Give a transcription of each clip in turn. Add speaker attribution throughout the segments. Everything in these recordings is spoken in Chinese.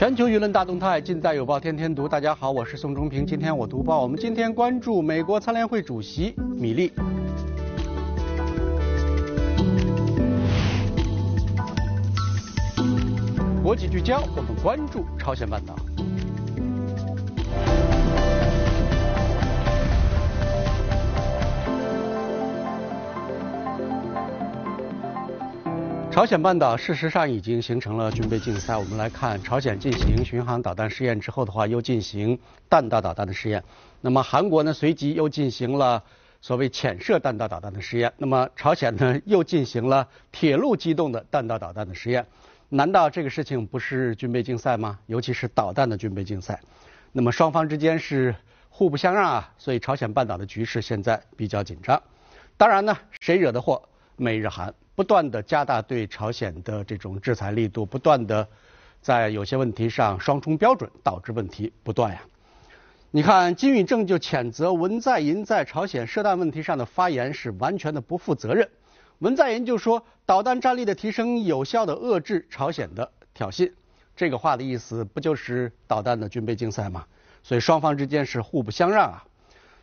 Speaker 1: 全球舆论大动态，尽在有报天天读。大家好，我是宋忠平，今天我读报。我们今天关注美国参联会主席米利。国际聚焦，我们关注朝鲜半岛。朝鲜半岛事实上已经形成了军备竞赛。我们来看，朝鲜进行巡航导弹试验之后的话，又进行弹道导弹的试验。那么韩国呢，随即又进行了所谓潜射弹道导弹的试验。那么朝鲜呢，又进行了铁路机动的弹道导弹的试验。难道这个事情不是军备竞赛吗？尤其是导弹的军备竞赛。那么双方之间是互不相让啊，所以朝鲜半岛的局势现在比较紧张。当然呢，谁惹的祸？美日韩。不断的加大对朝鲜的这种制裁力度，不断的在有些问题上双重标准，导致问题不断呀。你看金宇正就谴责文在寅在朝鲜射弹问题上的发言是完全的不负责任。文在寅就说导弹战力的提升有效的遏制朝鲜的挑衅，这个话的意思不就是导弹的军备竞赛吗？所以双方之间是互不相让啊。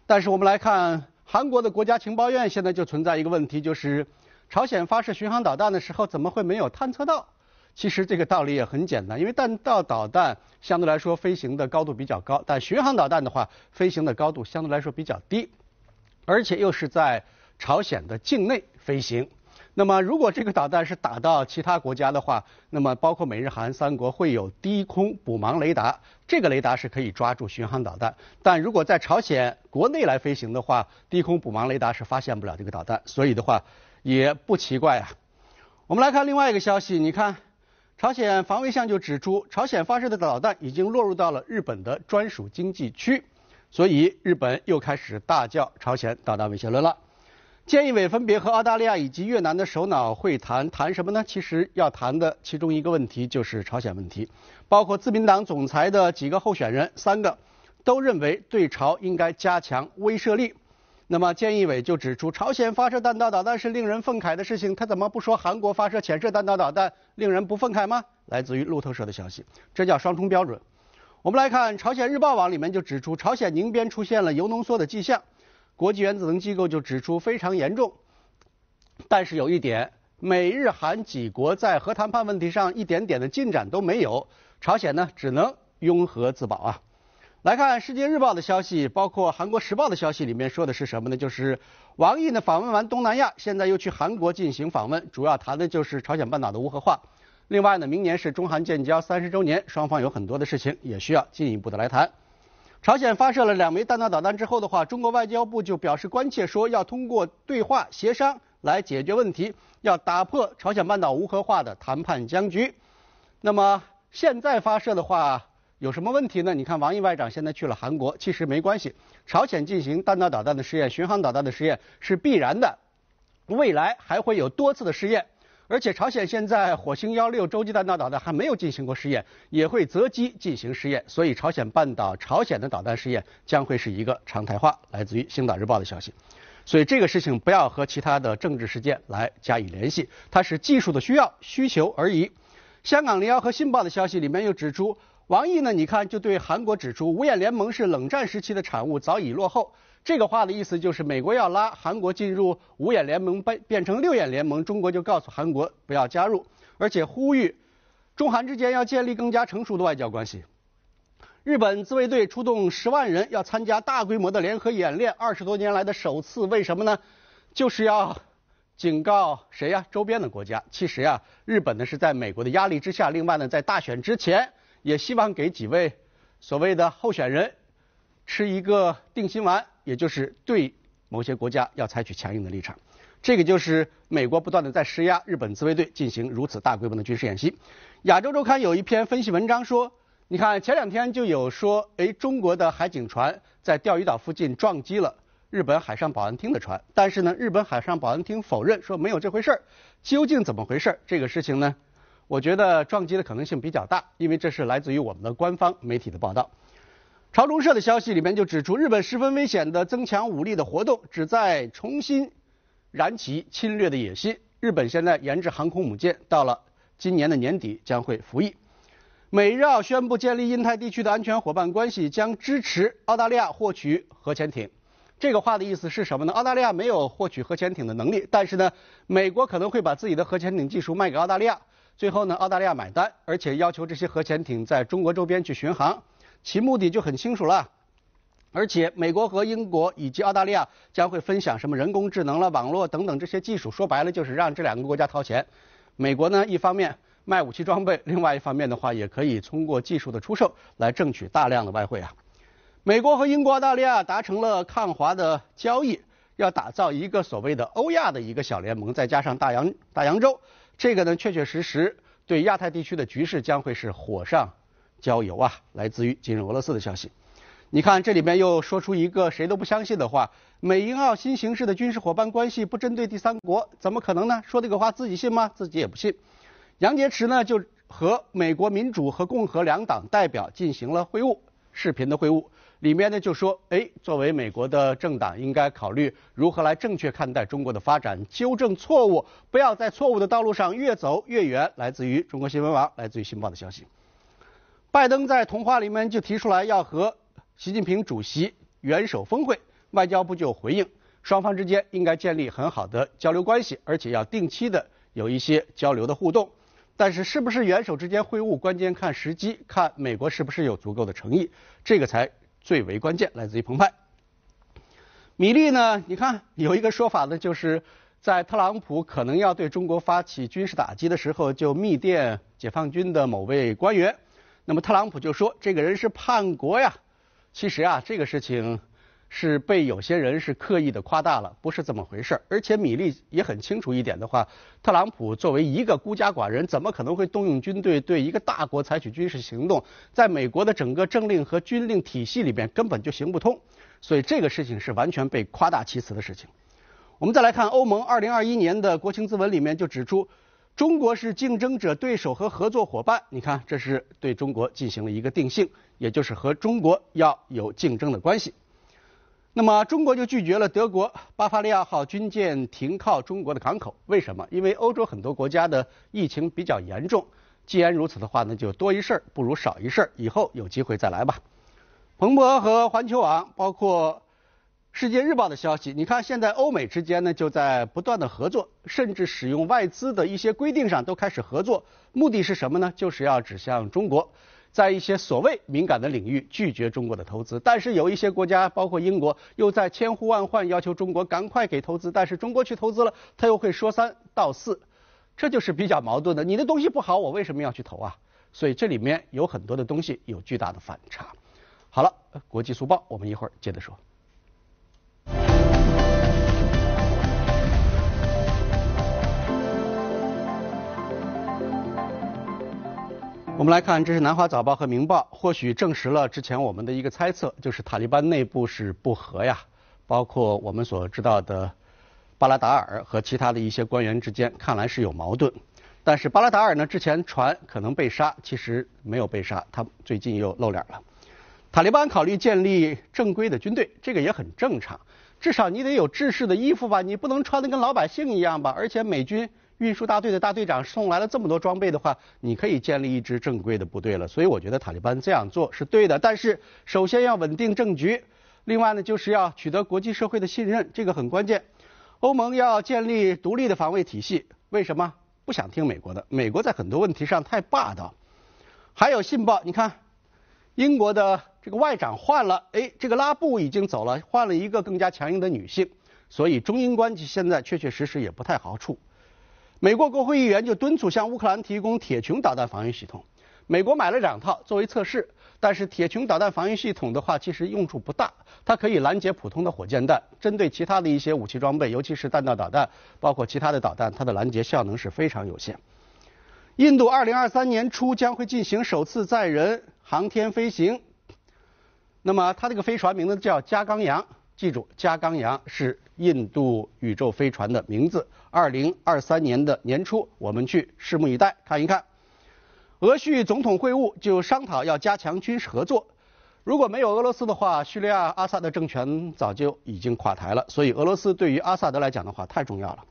Speaker 1: 但是我们来看韩国的国家情报院现在就存在一个问题，就是。朝鲜发射巡航导弹的时候，怎么会没有探测到？其实这个道理也很简单，因为弹道导弹相对来说飞行的高度比较高，但巡航导弹的话，飞行的高度相对来说比较低，而且又是在朝鲜的境内飞行。那么，如果这个导弹是打到其他国家的话，那么包括美日韩三国会有低空补盲雷达，这个雷达是可以抓住巡航导弹。但如果在朝鲜国内来飞行的话，低空补盲雷达是发现不了这个导弹，所以的话。也不奇怪啊。我们来看另外一个消息，你看，朝鲜防卫相就指出，朝鲜发射的导弹已经落入到了日本的专属经济区，所以日本又开始大叫朝鲜导弹威胁论了。菅义伟分别和澳大利亚以及越南的首脑会谈，谈什么呢？其实要谈的其中一个问题就是朝鲜问题，包括自民党总裁的几个候选人三个，都认为对朝应该加强威慑力。那么，建议委就指出，朝鲜发射弹道导弹是令人愤慨的事情，他怎么不说韩国发射潜射弹道导弹令人不愤慨吗？来自于路透社的消息，这叫双重标准。我们来看朝鲜日报网里面就指出，朝鲜宁边出现了铀浓缩的迹象，国际原子能机构就指出非常严重。但是有一点，美日韩几国在核谈判问题上一点点的进展都没有，朝鲜呢只能拥核自保啊。来看《世界日报》的消息，包括《韩国时报》的消息，里面说的是什么呢？就是王毅呢访问完东南亚，现在又去韩国进行访问，主要谈的就是朝鲜半岛的无核化。另外呢，明年是中韩建交三十周年，双方有很多的事情也需要进一步的来谈。朝鲜发射了两枚弹道导弹之后的话，中国外交部就表示关切，说要通过对话协商来解决问题，要打破朝鲜半岛无核化的谈判僵局。那么现在发射的话。有什么问题呢？你看王毅外长现在去了韩国，其实没关系。朝鲜进行弹道导弹的试验、巡航导弹的试验是必然的，未来还会有多次的试验。而且朝鲜现在火星幺六洲际弹道导弹还没有进行过试验，也会择机进行试验。所以，朝鲜半岛朝鲜的导弹试验将会是一个常态化。来自于《星岛日报》的消息。所以这个事情不要和其他的政治事件来加以联系，它是技术的需要、需求而已。香港零幺和信报的消息里面又指出。王毅呢？你看，就对韩国指出，五眼联盟是冷战时期的产物，早已落后。这个话的意思就是，美国要拉韩国进入五眼联盟，变变成六眼联盟，中国就告诉韩国不要加入，而且呼吁中韩之间要建立更加成熟的外交关系。日本自卫队出动十万人，要参加大规模的联合演练，二十多年来的首次。为什么呢？就是要警告谁呀？周边的国家。其实呀，日本呢是在美国的压力之下，另外呢，在大选之前。也希望给几位所谓的候选人吃一个定心丸，也就是对某些国家要采取强硬的立场。这个就是美国不断的在施压日本自卫队进行如此大规模的军事演习。亚洲周刊有一篇分析文章说，你看前两天就有说，哎，中国的海警船在钓鱼岛附近撞击了日本海上保安厅的船，但是呢，日本海上保安厅否认说没有这回事儿。究竟怎么回事儿？这个事情呢？我觉得撞击的可能性比较大，因为这是来自于我们的官方媒体的报道。朝中社的消息里面就指出，日本十分危险的增强武力的活动，旨在重新燃起侵略的野心。日本现在研制航空母舰，到了今年的年底将会服役。美日澳宣布建立印太地区的安全伙伴关系，将支持澳大利亚获取核潜艇。这个话的意思是什么呢？澳大利亚没有获取核潜艇的能力，但是呢，美国可能会把自己的核潜艇技术卖给澳大利亚。最后呢，澳大利亚买单，而且要求这些核潜艇在中国周边去巡航，其目的就很清楚了。而且，美国和英国以及澳大利亚将会分享什么人工智能了、网络等等这些技术，说白了就是让这两个国家掏钱。美国呢，一方面卖武器装备，另外一方面的话，也可以通过技术的出售来挣取大量的外汇啊。美国和英国、澳大利亚达成了抗华的交易，要打造一个所谓的欧亚的一个小联盟，再加上大洋大洋洲。这个呢，确确实实对亚太地区的局势将会是火上浇油啊！来自于今日俄罗斯的消息，你看这里面又说出一个谁都不相信的话：美英澳新形势的军事伙伴关系不针对第三国，怎么可能呢？说这个话自己信吗？自己也不信。杨洁篪呢，就和美国民主和共和两党代表进行了会晤，视频的会晤。里面呢就说，哎，作为美国的政党，应该考虑如何来正确看待中国的发展，纠正错误，不要在错误的道路上越走越远。来自于中国新闻网，来自于《新报》的消息。拜登在通话里面就提出来要和习近平主席元首峰会，外交部就回应，双方之间应该建立很好的交流关系，而且要定期的有一些交流的互动。但是，是不是元首之间会晤，关键看时机，看美国是不是有足够的诚意，这个才。最为关键来自于澎湃。米粒呢？你看有一个说法呢，就是在特朗普可能要对中国发起军事打击的时候，就密电解放军的某位官员。那么特朗普就说这个人是叛国呀。其实啊，这个事情。是被有些人是刻意的夸大了，不是这么回事。而且米利也很清楚一点的话，特朗普作为一个孤家寡人，怎么可能会动用军队对一个大国采取军事行动？在美国的整个政令和军令体系里边根本就行不通。所以这个事情是完全被夸大其词的事情。我们再来看欧盟二零二一年的国情咨文里面就指出，中国是竞争者、对手和合作伙伴。你看，这是对中国进行了一个定性，也就是和中国要有竞争的关系。那么中国就拒绝了德国巴伐利亚号军舰停靠中国的港口，为什么？因为欧洲很多国家的疫情比较严重。既然如此的话呢，就多一事不如少一事，以后有机会再来吧。彭博和环球网，包括《世界日报》的消息，你看现在欧美之间呢就在不断的合作，甚至使用外资的一些规定上都开始合作，目的是什么呢？就是要指向中国。在一些所谓敏感的领域拒绝中国的投资，但是有一些国家，包括英国，又在千呼万唤要求中国赶快给投资，但是中国去投资了，他又会说三道四，这就是比较矛盾的。你的东西不好，我为什么要去投啊？所以这里面有很多的东西有巨大的反差。好了，国际速报，我们一会儿接着说。我们来看，这是《南华早报》和《明报》，或许证实了之前我们的一个猜测，就是塔利班内部是不和呀。包括我们所知道的巴拉达尔和其他的一些官员之间，看来是有矛盾。但是巴拉达尔呢，之前传可能被杀，其实没有被杀，他最近又露脸了。塔利班考虑建立正规的军队，这个也很正常。至少你得有制式的衣服吧，你不能穿得跟老百姓一样吧。而且美军。运输大队的大队长送来了这么多装备的话，你可以建立一支正规的部队了。所以我觉得塔利班这样做是对的。但是首先要稳定政局，另外呢就是要取得国际社会的信任，这个很关键。欧盟要建立独立的防卫体系，为什么不想听美国的？美国在很多问题上太霸道。还有信报，你看，英国的这个外长换了，哎，这个拉布已经走了，换了一个更加强硬的女性，所以中英关系现在确确实实也不太好处。美国国会议员就敦促向乌克兰提供铁穹导弹防御系统。美国买了两套作为测试，但是铁穹导弹防御系统的话，其实用处不大。它可以拦截普通的火箭弹，针对其他的一些武器装备，尤其是弹道导弹，包括其他的导弹，它的拦截效能是非常有限。印度二零二三年初将会进行首次载人航天飞行，那么它这个飞船名字叫加冈洋。记住，加冈洋是印度宇宙飞船的名字。二零二三年的年初，我们去拭目以待，看一看。俄叙总统会晤就商讨要加强军事合作。如果没有俄罗斯的话，叙利亚阿萨德政权早就已经垮台了。所以俄罗斯对于阿萨德来讲的话太重要了。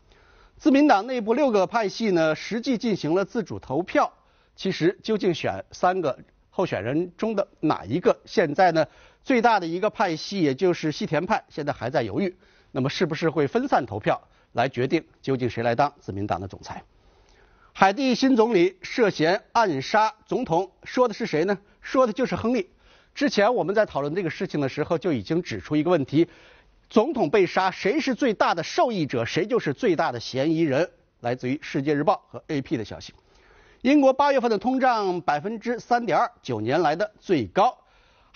Speaker 1: 自民党内部六个派系呢，实际进行了自主投票。其实究竟选三个候选人中的哪一个，现在呢？最大的一个派系，也就是西田派，现在还在犹豫，那么是不是会分散投票来决定究竟谁来当自民党的总裁？海地新总理涉嫌暗杀总统，说的是谁呢？说的就是亨利。之前我们在讨论这个事情的时候，就已经指出一个问题：总统被杀，谁是最大的受益者，谁就是最大的嫌疑人。来自于《世界日报》和 AP 的消息。英国八月份的通胀百分之三点二，九年来的最高。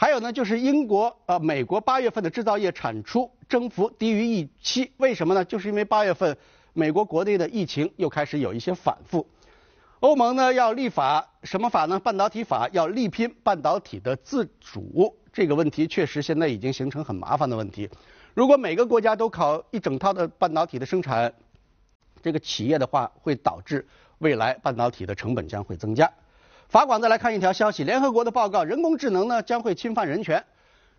Speaker 1: 还有呢，就是英国呃，美国八月份的制造业产出增幅低于预期，为什么呢？就是因为八月份美国国内的疫情又开始有一些反复。欧盟呢要立法什么法呢？半导体法要力拼半导体的自主，这个问题确实现在已经形成很麻烦的问题。如果每个国家都考一整套的半导体的生产，这个企业的话会导致未来半导体的成本将会增加。法广再来看一条消息，联合国的报告，人工智能呢将会侵犯人权。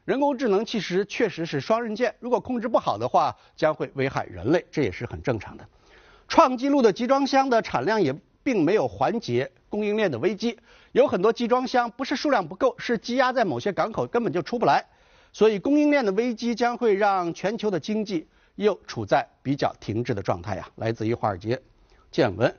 Speaker 1: 人工智能其实确实是双刃剑，如果控制不好的话，将会危害人类，这也是很正常的。创纪录的集装箱的产量也并没有缓解供应链的危机，有很多集装箱不是数量不够，是积压在某些港口根本就出不来，所以供应链的危机将会让全球的经济又处在比较停滞的状态呀。来自于华尔街见闻。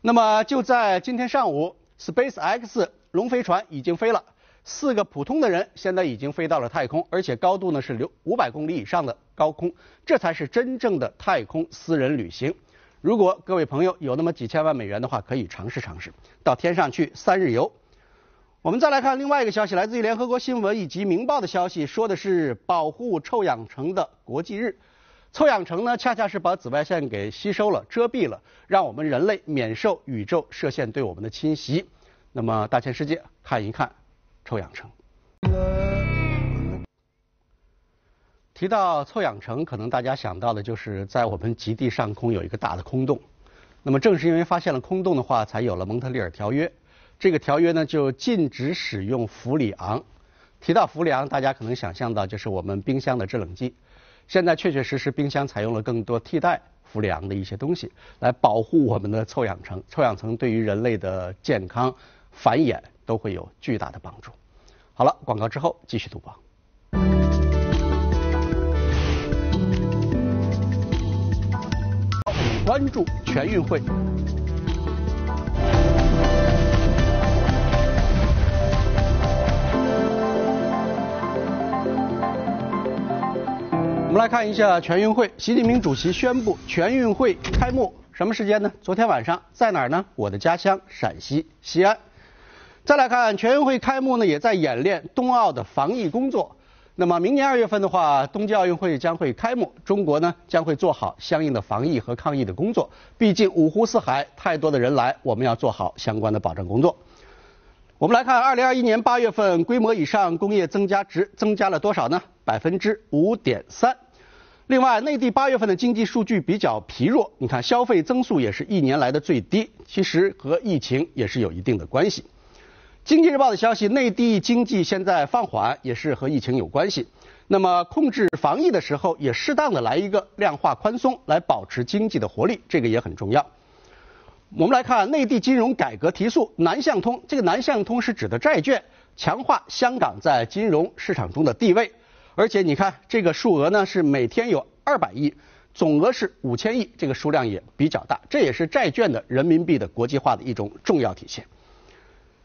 Speaker 1: 那么就在今天上午。SpaceX 龙飞船已经飞了，四个普通的人现在已经飞到了太空，而且高度呢是留五百公里以上的高空，这才是真正的太空私人旅行。如果各位朋友有那么几千万美元的话，可以尝试尝试到天上去三日游。我们再来看另外一个消息，来自于联合国新闻以及明报的消息，说的是保护臭氧层的国际日。臭氧层呢，恰恰是把紫外线给吸收了、遮蔽了，让我们人类免受宇宙射线对我们的侵袭。那么，大千世界看一看臭氧层。提到臭氧层，可能大家想到的就是在我们极地上空有一个大的空洞。那么，正是因为发现了空洞的话，才有了蒙特利尔条约。这个条约呢，就禁止使用氟里昂。提到氟里昂，大家可能想象到就是我们冰箱的制冷剂。现在确确实实，冰箱采用了更多替代氟利昂的一些东西，来保护我们的臭氧层。臭氧层对于人类的健康、繁衍都会有巨大的帮助。好了，广告之后继续读报。关注全运会。我们来看一下全运会，习近平主席宣布全运会开幕，什么时间呢？昨天晚上，在哪儿呢？我的家乡陕西西安。再来看全运会开幕呢，也在演练冬奥的防疫工作。那么明年二月份的话，冬季奥运会将会开幕，中国呢将会做好相应的防疫和抗疫的工作。毕竟五湖四海太多的人来，我们要做好相关的保障工作。我们来看，二零二一年八月份规模以上工业增加值增加了多少呢？百分之五点三。另外，内地八月份的经济数据比较疲弱，你看消费增速也是一年来的最低，其实和疫情也是有一定的关系。经济日报的消息，内地经济现在放缓也是和疫情有关系。那么控制防疫的时候，也适当的来一个量化宽松，来保持经济的活力，这个也很重要。我们来看内地金融改革提速，南向通，这个南向通是指的债券，强化香港在金融市场中的地位。而且你看，这个数额呢是每天有二百亿，总额是五千亿，这个数量也比较大，这也是债券的人民币的国际化的一种重要体现。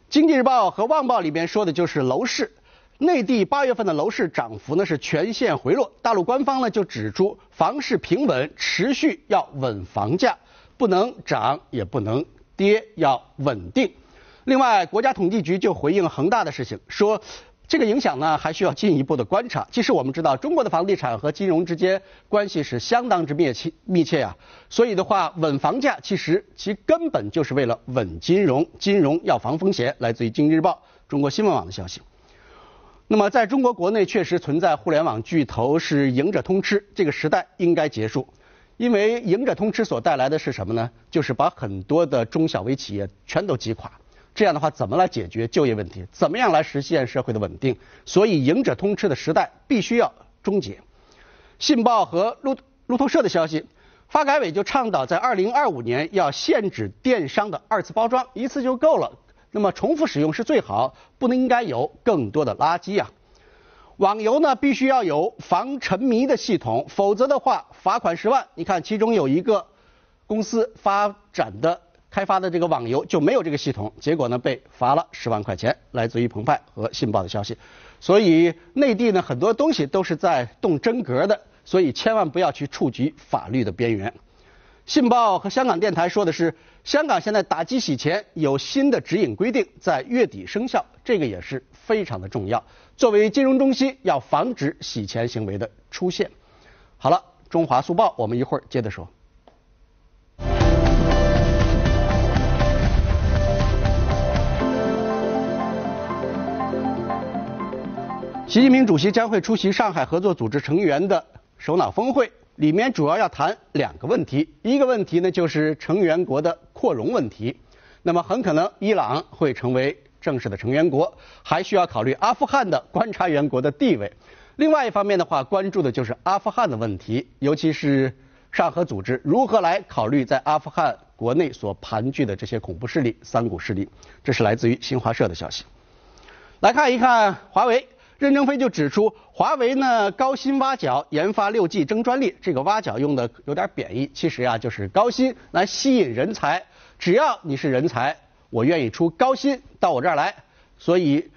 Speaker 1: 经济日报和旺报里边说的就是楼市，内地八月份的楼市涨幅呢是全线回落，大陆官方呢就指出房市平稳，持续要稳房价，不能涨也不能跌，要稳定。另外，国家统计局就回应恒大的事情，说。这个影响呢还需要进一步的观察。其实我们知道，中国的房地产和金融之间关系是相当之密切，密切呀。所以的话，稳房价其实其根本就是为了稳金融，金融要防风险。来自于《经济日报》、中国新闻网的消息。那么，在中国国内确实存在互联网巨头是赢者通吃，这个时代应该结束，因为赢者通吃所带来的是什么呢？就是把很多的中小微企业全都击垮。这样的话，怎么来解决就业问题？怎么样来实现社会的稳定？所以，赢者通吃的时代必须要终结。信报和路路透社的消息，发改委就倡导在二零二五年要限制电商的二次包装，一次就够了。那么，重复使用是最好，不能应该有更多的垃圾啊。网游呢，必须要有防沉迷的系统，否则的话，罚款十万。你看，其中有一个公司发展的。开发的这个网游就没有这个系统，结果呢被罚了十万块钱。来自于澎湃和信报的消息。所以内地呢很多东西都是在动真格的，所以千万不要去触及法律的边缘。信报和香港电台说的是，香港现在打击洗钱有新的指引规定在月底生效，这个也是非常的重要。作为金融中心，要防止洗钱行为的出现。好了，中华速报，我们一会儿接着说。习近平主席将会出席上海合作组织成员的首脑峰会，里面主要要谈两个问题，一个问题呢就是成员国的扩容问题，那么很可能伊朗会成为正式的成员国，还需要考虑阿富汗的观察员国的地位。另外一方面的话，关注的就是阿富汗的问题，尤其是上合组织如何来考虑在阿富汗国内所盘踞的这些恐怖势力、三股势力。这是来自于新华社的消息。来看一看华为。任正非就指出，华为呢高薪挖角研发六 G 争专利，这个挖角用的有点贬义，其实啊就是高薪来吸引人才，只要你是人才，我愿意出高薪到我这儿来。所以，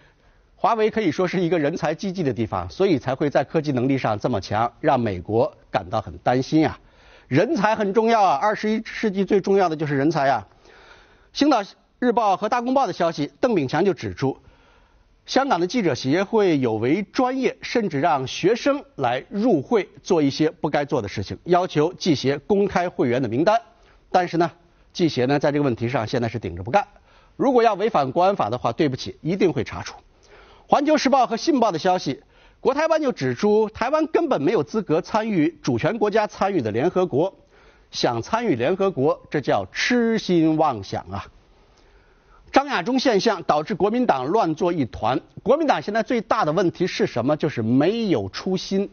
Speaker 1: 华为可以说是一个人才济济的地方，所以才会在科技能力上这么强，让美国感到很担心啊。人才很重要啊，二十一世纪最重要的就是人才呀。星岛日报和大公报的消息，邓炳强就指出。香港的记者协会有违专业，甚至让学生来入会做一些不该做的事情，要求记协公开会员的名单。但是呢，记协呢在这个问题上现在是顶着不干。如果要违反国安法的话，对不起，一定会查处。《环球时报》和《信报》的消息，国台办就指出，台湾根本没有资格参与主权国家参与的联合国，想参与联合国，这叫痴心妄想啊。张亚中现象导致国民党乱作一团。国民党现在最大的问题是什么？就是没有初心，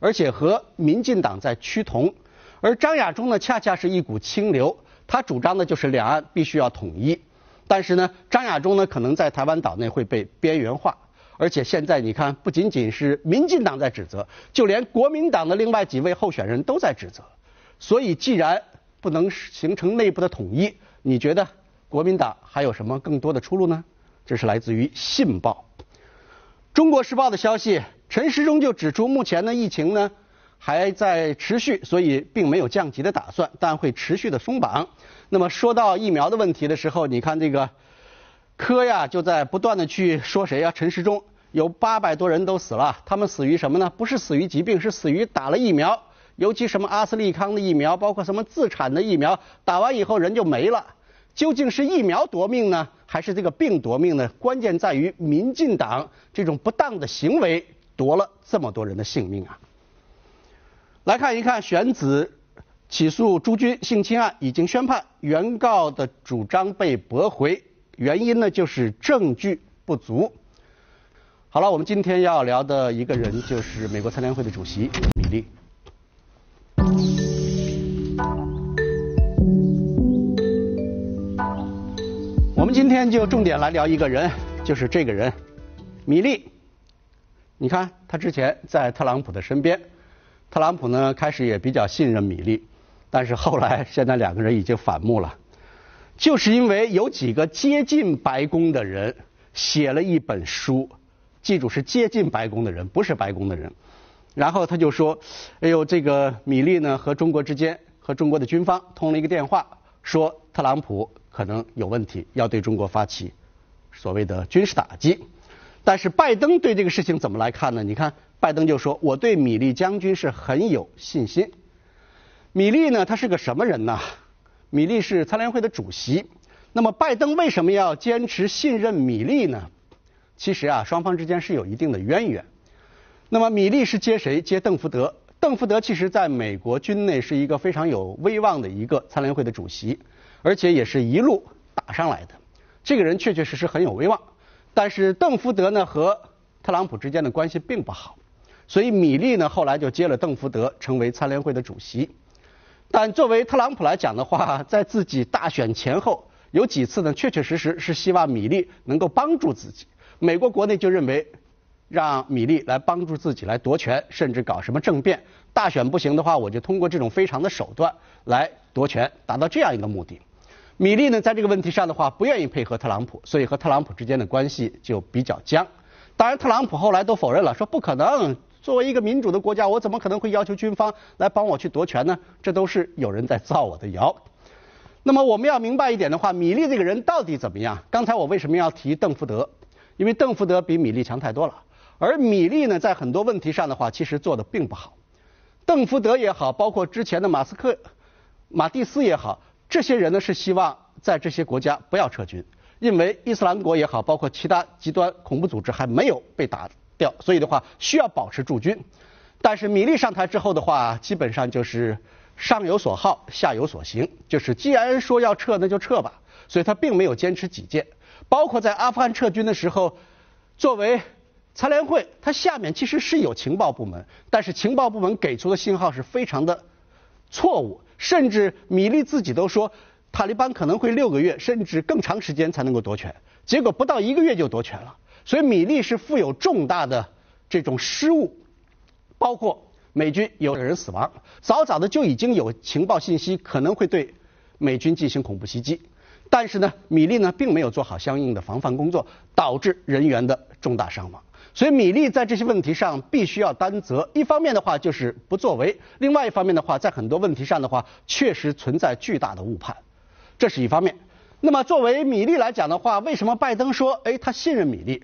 Speaker 1: 而且和民进党在趋同。而张亚中呢，恰恰是一股清流，他主张的就是两岸必须要统一。但是呢，张亚中呢，可能在台湾岛内会被边缘化。而且现在你看，不仅仅是民进党在指责，就连国民党的另外几位候选人都在指责。所以，既然不能形成内部的统一，你觉得？国民党还有什么更多的出路呢？这是来自于《信报》《中国时报》的消息。陈时中就指出，目前的疫情呢还在持续，所以并没有降级的打算，但会持续的松绑。那么说到疫苗的问题的时候，你看这个科呀就在不断的去说谁啊？陈时中有八百多人都死了，他们死于什么呢？不是死于疾病，是死于打了疫苗。尤其什么阿斯利康的疫苗，包括什么自产的疫苗，打完以后人就没了。究竟是疫苗夺命呢，还是这个病夺命呢？关键在于民进党这种不当的行为夺了这么多人的性命啊！来看一看，玄子起诉朱军性侵案已经宣判，原告的主张被驳回，原因呢就是证据不足。好了，我们今天要聊的一个人就是美国参联会的主席米利。今天就重点来聊一个人，就是这个人，米粒。你看他之前在特朗普的身边，特朗普呢开始也比较信任米粒，但是后来现在两个人已经反目了，就是因为有几个接近白宫的人写了一本书，记住是接近白宫的人，不是白宫的人，然后他就说，哎呦这个米粒呢和中国之间和中国的军方通了一个电话。说特朗普可能有问题，要对中国发起所谓的军事打击。但是拜登对这个事情怎么来看呢？你看，拜登就说我对米利将军是很有信心。米利呢，他是个什么人呢？米利是参联会的主席。那么拜登为什么要坚持信任米利呢？其实啊，双方之间是有一定的渊源。那么米利是接谁？接邓福德。邓福德其实在美国军内是一个非常有威望的一个参联会的主席，而且也是一路打上来的。这个人确确实实很有威望。但是邓福德呢和特朗普之间的关系并不好，所以米利呢后来就接了邓福德成为参联会的主席。但作为特朗普来讲的话，在自己大选前后有几次呢，确确实实是希望米利能够帮助自己。美国国内就认为。让米利来帮助自己来夺权，甚至搞什么政变，大选不行的话，我就通过这种非常的手段来夺权，达到这样一个目的。米利呢，在这个问题上的话，不愿意配合特朗普，所以和特朗普之间的关系就比较僵。当然，特朗普后来都否认了，说不可能。作为一个民主的国家，我怎么可能会要求军方来帮我去夺权呢？这都是有人在造我的谣。那么，我们要明白一点的话，米利这个人到底怎么样？刚才我为什么要提邓福德？因为邓福德比米利强太多了。而米利呢，在很多问题上的话，其实做的并不好。邓福德也好，包括之前的马斯克、马蒂斯也好，这些人呢是希望在这些国家不要撤军，因为伊斯兰国也好，包括其他极端恐怖组织还没有被打掉，所以的话需要保持驻军。但是米利上台之后的话，基本上就是上有所好，下有所行，就是既然说要撤，那就撤吧，所以他并没有坚持己见。包括在阿富汗撤军的时候，作为。残联会，它下面其实是有情报部门，但是情报部门给出的信号是非常的错误，甚至米利自己都说，塔利班可能会六个月甚至更长时间才能够夺权，结果不到一个月就夺权了。所以米利是负有重大的这种失误，包括美军有人死亡，早早的就已经有情报信息可能会对美军进行恐怖袭击，但是呢，米利呢并没有做好相应的防范工作，导致人员的重大伤亡。所以米利在这些问题上必须要担责。一方面的话就是不作为，另外一方面的话，在很多问题上的话，确实存在巨大的误判，这是一方面。那么作为米利来讲的话，为什么拜登说，哎，他信任米利？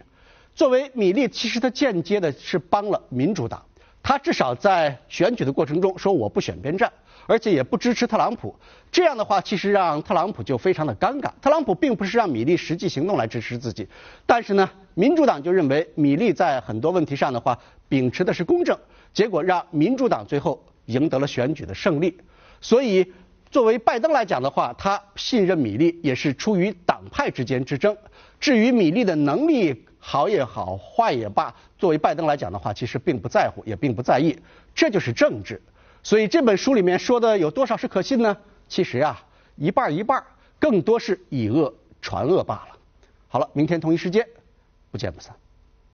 Speaker 1: 作为米利，其实他间接的是帮了民主党。他至少在选举的过程中说我不选边站，而且也不支持特朗普。这样的话，其实让特朗普就非常的尴尬。特朗普并不是让米利实际行动来支持自己，但是呢，民主党就认为米利在很多问题上的话秉持的是公正，结果让民主党最后赢得了选举的胜利。所以，作为拜登来讲的话，他信任米利也是出于党派之间之争。至于米利的能力，好也好，坏也罢，作为拜登来讲的话，其实并不在乎，也并不在意，这就是政治。所以这本书里面说的有多少是可信呢？其实呀，一半一半，更多是以讹传讹罢了。好了，明天同一时间，不见不散。